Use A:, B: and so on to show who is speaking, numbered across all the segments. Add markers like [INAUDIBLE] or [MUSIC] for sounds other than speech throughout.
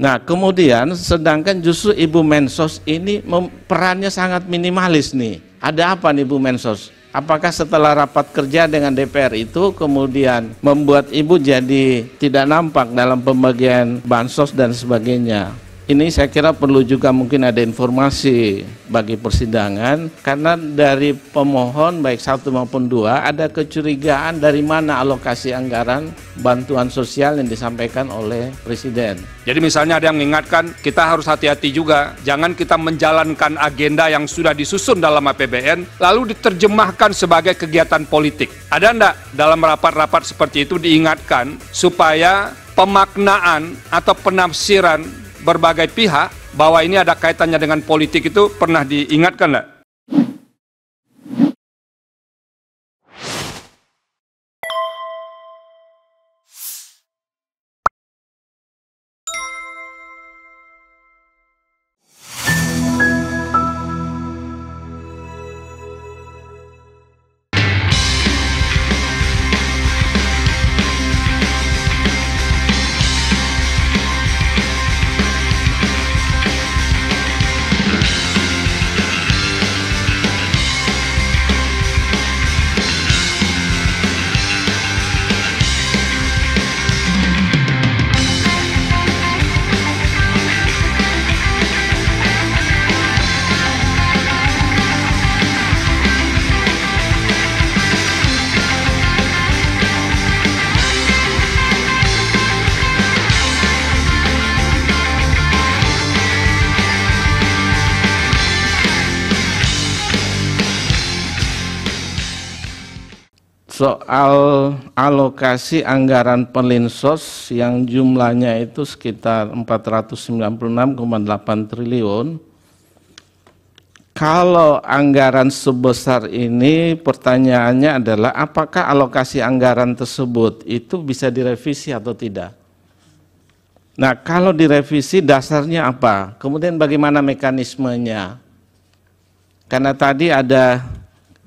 A: Nah, kemudian sedangkan justru Ibu Mensos ini perannya sangat minimalis nih. Ada apa nih Ibu Mensos? Apakah setelah rapat kerja dengan DPR itu kemudian membuat Ibu jadi tidak nampak dalam pembagian bansos dan sebagainya? ini saya kira perlu juga mungkin ada informasi bagi persidangan karena dari pemohon baik satu maupun dua ada kecurigaan dari mana alokasi anggaran bantuan sosial yang disampaikan oleh presiden. Jadi misalnya
B: ada yang mengingatkan kita harus hati-hati juga jangan kita menjalankan agenda yang sudah disusun dalam APBN lalu diterjemahkan sebagai kegiatan politik. Ada enggak dalam rapat-rapat seperti itu diingatkan supaya pemaknaan atau penafsiran berbagai pihak bahwa ini ada kaitannya dengan politik itu pernah diingatkan nggak?
A: soal alokasi anggaran pelinsos yang jumlahnya itu sekitar 496,8 triliun. Kalau anggaran sebesar ini pertanyaannya adalah apakah alokasi anggaran tersebut itu bisa direvisi atau tidak? Nah, kalau direvisi dasarnya apa? Kemudian bagaimana mekanismenya? Karena tadi ada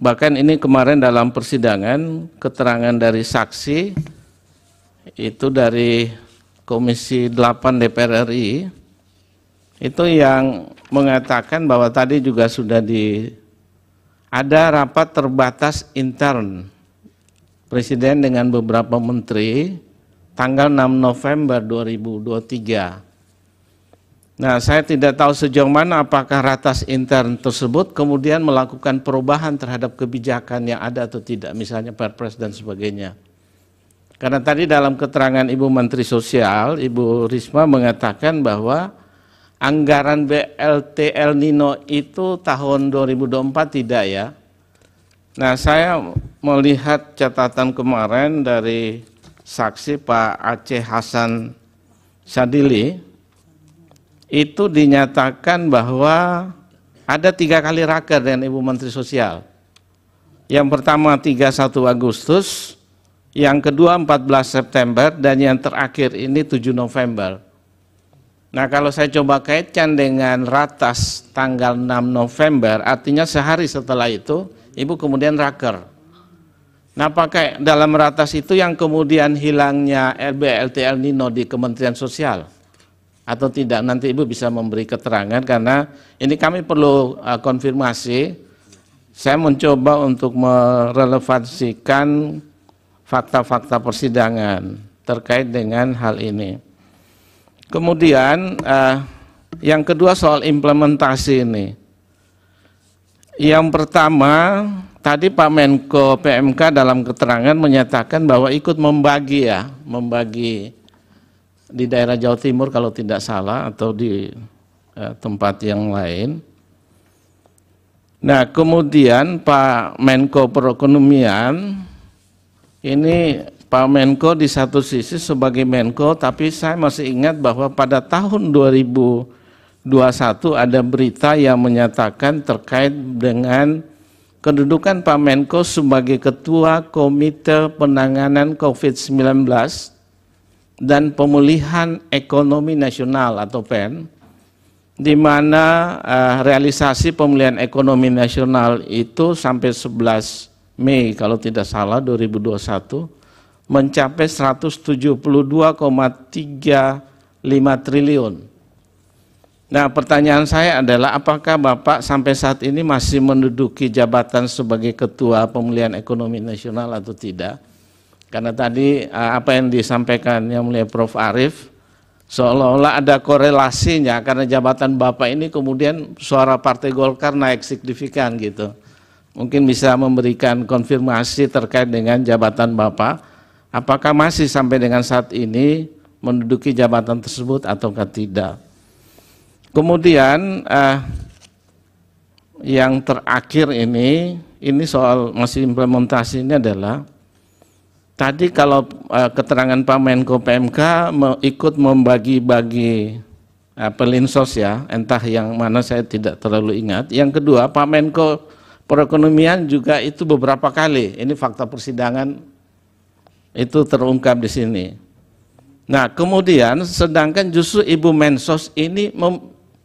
A: Bahkan ini kemarin dalam persidangan keterangan dari saksi itu dari Komisi 8 DPR RI itu yang mengatakan bahwa tadi juga sudah di ada rapat terbatas intern presiden dengan beberapa menteri tanggal 6 November 2023 Nah, saya tidak tahu sejauh mana apakah ratas intern tersebut kemudian melakukan perubahan terhadap kebijakan yang ada atau tidak, misalnya Perpres dan sebagainya. Karena tadi dalam keterangan Ibu Menteri Sosial, Ibu Risma mengatakan bahwa anggaran BLT El Nino itu tahun 2024 tidak ya. Nah, saya melihat catatan kemarin dari saksi Pak Aceh Hasan Sadili, itu dinyatakan bahwa ada tiga kali raker dengan Ibu Menteri Sosial. Yang pertama 31 Agustus, yang kedua 14 September, dan yang terakhir ini 7 November. Nah kalau saya coba kaitkan dengan ratas tanggal 6 November, artinya sehari setelah itu, Ibu kemudian raker. Nah pakai dalam ratas itu yang kemudian hilangnya LBLTL Nino di Kementerian Sosial atau tidak nanti Ibu bisa memberi keterangan karena ini kami perlu uh, konfirmasi. Saya mencoba untuk merelevansikan fakta-fakta persidangan terkait dengan hal ini. Kemudian uh, yang kedua soal implementasi ini. Yang pertama tadi Pak Menko PMK dalam keterangan menyatakan bahwa ikut membagi ya, membagi di daerah Jawa Timur kalau tidak salah atau di eh, tempat yang lain. Nah, kemudian Pak Menko Perekonomian ini Pak Menko di satu sisi sebagai Menko tapi saya masih ingat bahwa pada tahun 2021 ada berita yang menyatakan terkait dengan kedudukan Pak Menko sebagai Ketua Komite Penanganan COVID-19 dan Pemulihan Ekonomi Nasional atau PEN, di mana uh, realisasi pemulihan ekonomi nasional itu sampai 11 Mei kalau tidak salah 2021 mencapai 172,35 triliun. Nah, pertanyaan saya adalah apakah Bapak sampai saat ini masih menduduki jabatan sebagai Ketua Pemulihan Ekonomi Nasional atau tidak? Karena tadi eh, apa yang disampaikan yang mulia Prof. Arif, seolah-olah ada korelasinya karena jabatan Bapak ini kemudian suara Partai Golkar naik signifikan gitu. Mungkin bisa memberikan konfirmasi terkait dengan jabatan Bapak, apakah masih sampai dengan saat ini menduduki jabatan tersebut ataukah tidak. Kemudian eh, yang terakhir ini, ini soal masih implementasinya adalah Tadi kalau uh, keterangan Pak Menko PMK me ikut membagi-bagi uh, eh, pelinsos ya, entah yang mana saya tidak terlalu ingat. Yang kedua, Pak Menko perekonomian juga itu beberapa kali. Ini fakta persidangan itu terungkap di sini. Nah, kemudian sedangkan justru Ibu Mensos ini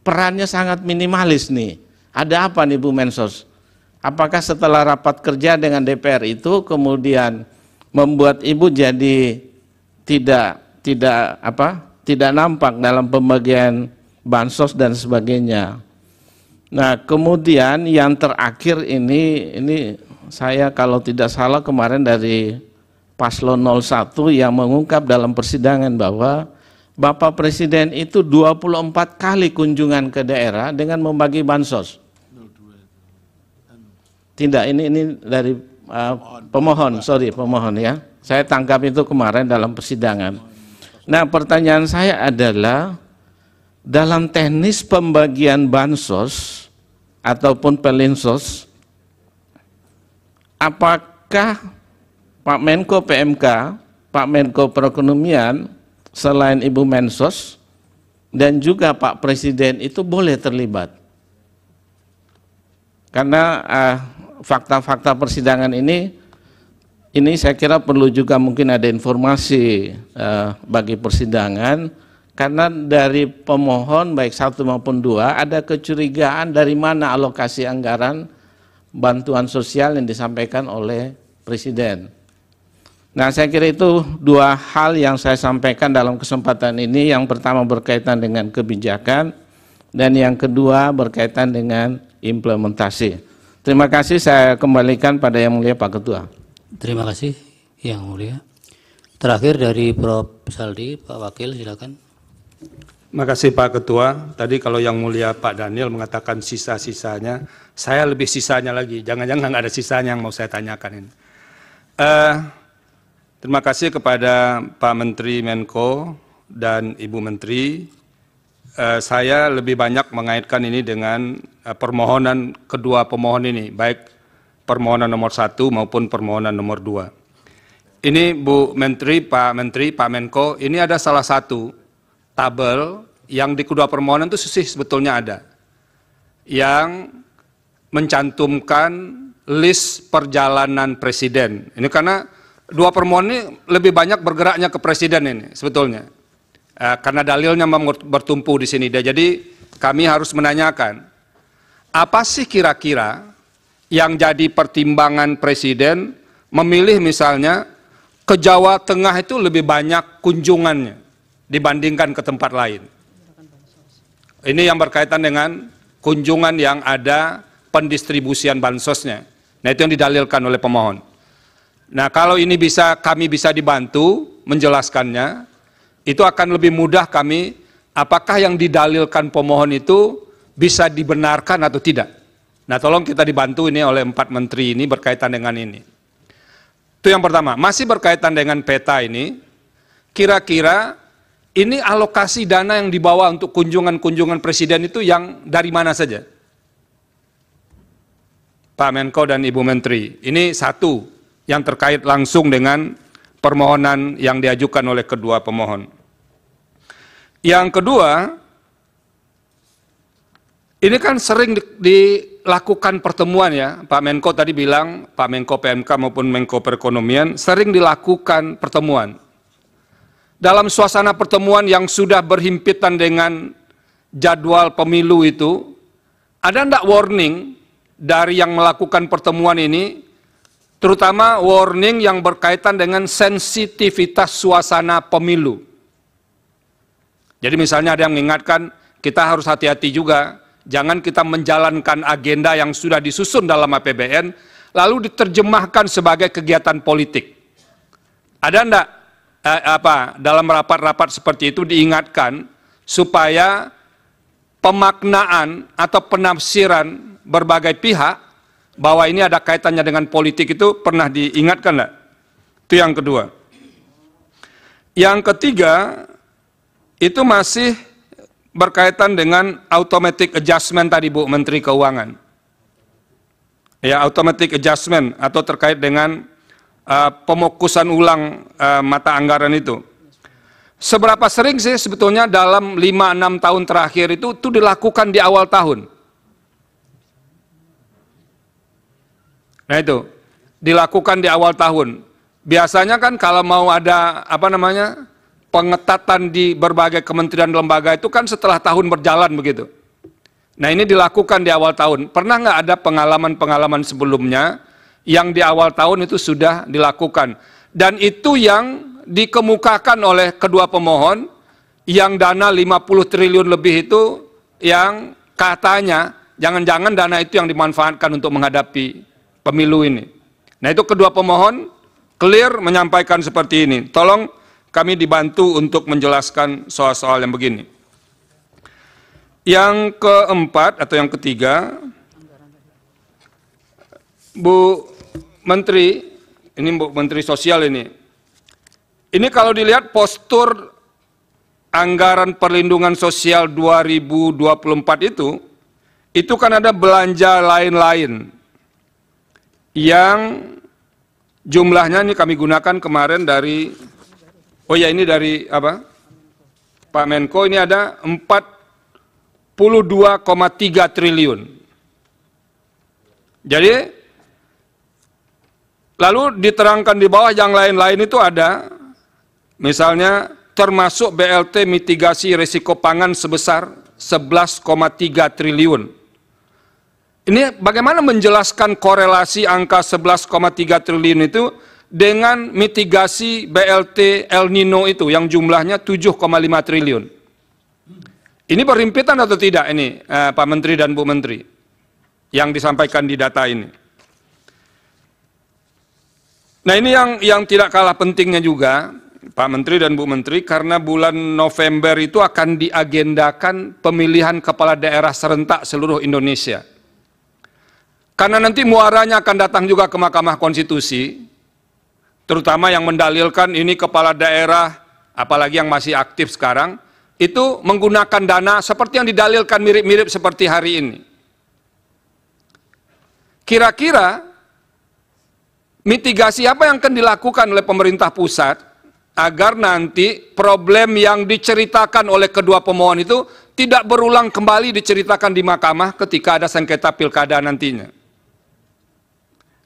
A: perannya sangat minimalis nih. Ada apa nih Ibu Mensos? Apakah setelah rapat kerja dengan DPR itu kemudian membuat ibu jadi tidak tidak apa tidak nampak dalam pembagian bansos dan sebagainya. Nah kemudian yang terakhir ini ini saya kalau tidak salah kemarin dari paslon 01 yang mengungkap dalam persidangan bahwa Bapak Presiden itu 24 kali kunjungan ke daerah dengan membagi bansos. Tidak, ini ini dari Eh, pemohon, sorry pemohon ya. Saya tangkap itu kemarin dalam persidangan. Nah pertanyaan saya adalah dalam teknis pembagian bansos ataupun pelinsos, apakah Pak Menko PMK, Pak Menko Perekonomian, selain Ibu Mensos, dan juga Pak Presiden itu boleh terlibat. Karena uh, fakta-fakta persidangan ini ini saya kira perlu juga mungkin ada informasi eh, bagi persidangan karena dari pemohon baik satu maupun dua ada kecurigaan dari mana alokasi anggaran bantuan sosial yang disampaikan oleh presiden. Nah, saya kira itu dua hal yang saya sampaikan dalam kesempatan ini. Yang pertama berkaitan dengan kebijakan dan yang kedua berkaitan dengan implementasi. Terima kasih saya kembalikan pada yang mulia Pak Ketua.
C: Terima kasih yang mulia.
A: Terakhir dari Prof.
C: Saldi, Pak Wakil silakan.
A: Terima kasih
B: Pak Ketua. Tadi kalau yang mulia Pak Daniel mengatakan sisa-sisanya, saya lebih sisanya lagi. Jangan-jangan ada sisanya yang mau saya tanyakan ini. Uh, terima kasih kepada Pak Menteri Menko dan Ibu Menteri Eh, saya lebih banyak mengaitkan ini dengan eh, permohonan kedua pemohon ini, baik permohonan nomor satu maupun permohonan nomor dua. Ini Bu Menteri, Pak Menteri, Pak Menko, ini ada salah satu tabel yang di kedua permohonan itu sih sebetulnya ada. Yang mencantumkan list perjalanan presiden. Ini karena dua permohonan ini lebih banyak bergeraknya ke presiden ini sebetulnya. Eh, karena dalilnya bertumpu di sini. Jadi kami harus menanyakan, apa sih kira-kira yang jadi pertimbangan Presiden memilih misalnya ke Jawa Tengah itu lebih banyak kunjungannya dibandingkan ke tempat lain. Ini yang berkaitan dengan kunjungan yang ada pendistribusian bansosnya. Nah itu yang didalilkan oleh pemohon. Nah kalau ini bisa kami bisa dibantu menjelaskannya, itu akan lebih mudah kami apakah yang didalilkan pemohon itu bisa dibenarkan atau tidak. Nah, tolong kita dibantu ini oleh empat menteri ini berkaitan dengan ini. Itu yang pertama. Masih berkaitan dengan peta ini, kira-kira ini alokasi dana yang dibawa untuk kunjungan-kunjungan presiden itu yang dari mana saja? Pak Menko dan Ibu Menteri. Ini satu yang terkait langsung dengan permohonan yang diajukan oleh kedua pemohon. Yang kedua, ini kan sering dilakukan pertemuan ya, Pak Menko tadi bilang, Pak Menko PMK maupun Menko Perekonomian sering dilakukan pertemuan. Dalam suasana pertemuan yang sudah berhimpitan dengan jadwal pemilu itu, ada enggak warning dari yang melakukan pertemuan ini, terutama warning yang berkaitan dengan sensitivitas suasana pemilu? Jadi misalnya ada yang mengingatkan, kita harus hati-hati juga, jangan kita menjalankan agenda yang sudah disusun dalam APBN, lalu diterjemahkan sebagai kegiatan politik. Ada enggak eh, apa dalam rapat-rapat seperti itu diingatkan supaya pemaknaan atau penafsiran berbagai pihak bahwa ini ada kaitannya dengan politik itu pernah diingatkan enggak? Itu yang kedua. Yang ketiga, itu masih berkaitan dengan automatic adjustment tadi Bu Menteri Keuangan. Ya, automatic adjustment atau terkait dengan uh, pemokusan ulang uh, mata anggaran itu. Seberapa sering sih sebetulnya dalam 5-6 tahun terakhir itu itu dilakukan di awal tahun? Nah itu, dilakukan di awal tahun. Biasanya kan kalau mau ada apa namanya? pengetatan di berbagai kementerian lembaga itu kan setelah tahun berjalan begitu. Nah ini dilakukan di awal tahun. Pernah nggak ada pengalaman-pengalaman sebelumnya yang di awal tahun itu sudah dilakukan. Dan itu yang dikemukakan oleh kedua pemohon yang dana 50 triliun lebih itu yang katanya jangan-jangan dana itu yang dimanfaatkan untuk menghadapi pemilu ini. Nah itu kedua pemohon clear menyampaikan seperti ini. Tolong kami dibantu untuk menjelaskan soal-soal yang begini. Yang keempat atau yang ketiga, Bu Menteri, ini Bu Menteri Sosial ini, ini kalau dilihat postur anggaran perlindungan sosial 2024 itu, itu kan ada belanja lain-lain yang jumlahnya ini kami gunakan kemarin dari Oh ya ini dari apa? Pak Menko ini ada 42,3 triliun. Jadi lalu diterangkan di bawah yang lain-lain itu ada misalnya termasuk BLT mitigasi risiko pangan sebesar 11,3 triliun. Ini bagaimana menjelaskan korelasi angka 11,3 triliun itu dengan mitigasi BLT El Nino itu yang jumlahnya 7,5 triliun. Ini perimpitan atau tidak ini eh, Pak Menteri dan Bu Menteri yang disampaikan di data ini. Nah ini yang yang tidak kalah pentingnya juga Pak Menteri dan Bu Menteri karena bulan November itu akan diagendakan pemilihan kepala daerah serentak seluruh Indonesia. Karena nanti muaranya akan datang juga ke Mahkamah Konstitusi, terutama yang mendalilkan ini kepala daerah, apalagi yang masih aktif sekarang, itu menggunakan dana seperti yang didalilkan mirip-mirip seperti hari ini. Kira-kira mitigasi apa yang akan dilakukan oleh pemerintah pusat agar nanti problem yang diceritakan oleh kedua pemohon itu tidak berulang kembali diceritakan di mahkamah ketika ada sengketa pilkada nantinya.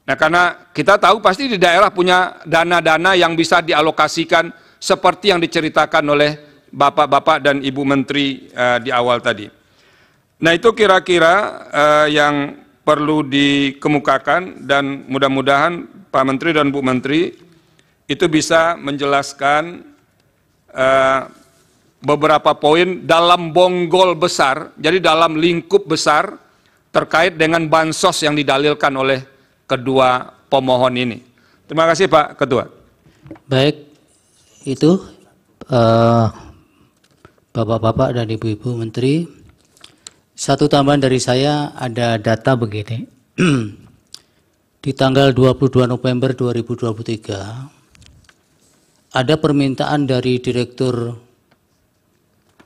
B: Nah, karena kita tahu pasti di daerah punya dana-dana yang bisa dialokasikan seperti yang diceritakan oleh Bapak-bapak dan Ibu Menteri uh, di awal tadi. Nah, itu kira-kira uh, yang perlu dikemukakan dan mudah-mudahan Pak Menteri dan Bu Menteri itu bisa menjelaskan uh, beberapa poin dalam bonggol besar, jadi dalam lingkup besar terkait dengan bansos yang didalilkan oleh kedua pemohon ini. Terima kasih Pak Ketua.
C: Baik, itu bapak eh, Bapak-bapak dan Ibu-ibu Menteri. Satu tambahan dari saya ada data begini. [CLEARS THROAT] Di tanggal 22 November 2023 ada permintaan dari direktur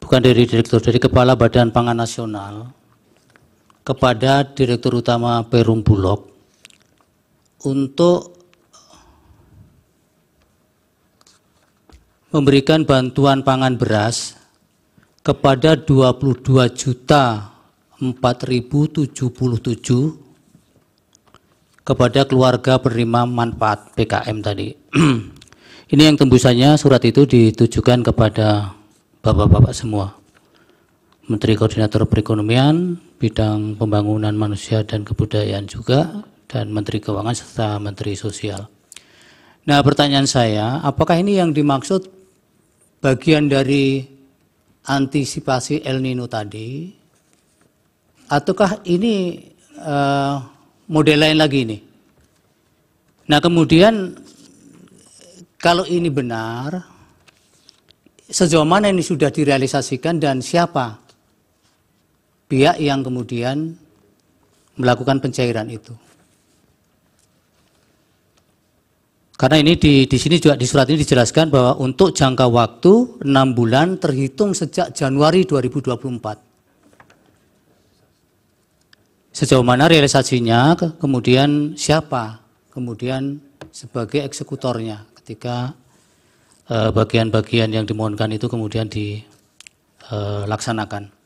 C: bukan dari direktur dari kepala Badan Pangan Nasional kepada direktur utama Perum Bulog untuk memberikan bantuan pangan beras kepada 22 juta 4077 kepada keluarga penerima manfaat PKM tadi. [CLEARS THROAT] Ini yang tembusannya surat itu ditujukan kepada Bapak-bapak semua. Menteri Koordinator Perekonomian, bidang pembangunan manusia dan kebudayaan juga, dan Menteri Keuangan serta Menteri Sosial. Nah, pertanyaan saya, apakah ini yang dimaksud bagian dari antisipasi El Nino tadi, ataukah ini uh, model lain lagi ini? Nah, kemudian kalau ini benar, sejauh mana ini sudah direalisasikan dan siapa pihak yang kemudian melakukan pencairan itu? Karena ini di, di sini juga di surat ini dijelaskan bahwa untuk jangka waktu 6 bulan terhitung sejak Januari 2024. Sejauh mana realisasinya, kemudian siapa, kemudian sebagai eksekutornya ketika eh, bagian-bagian uh, yang dimohonkan itu kemudian dilaksanakan. Eh, uh,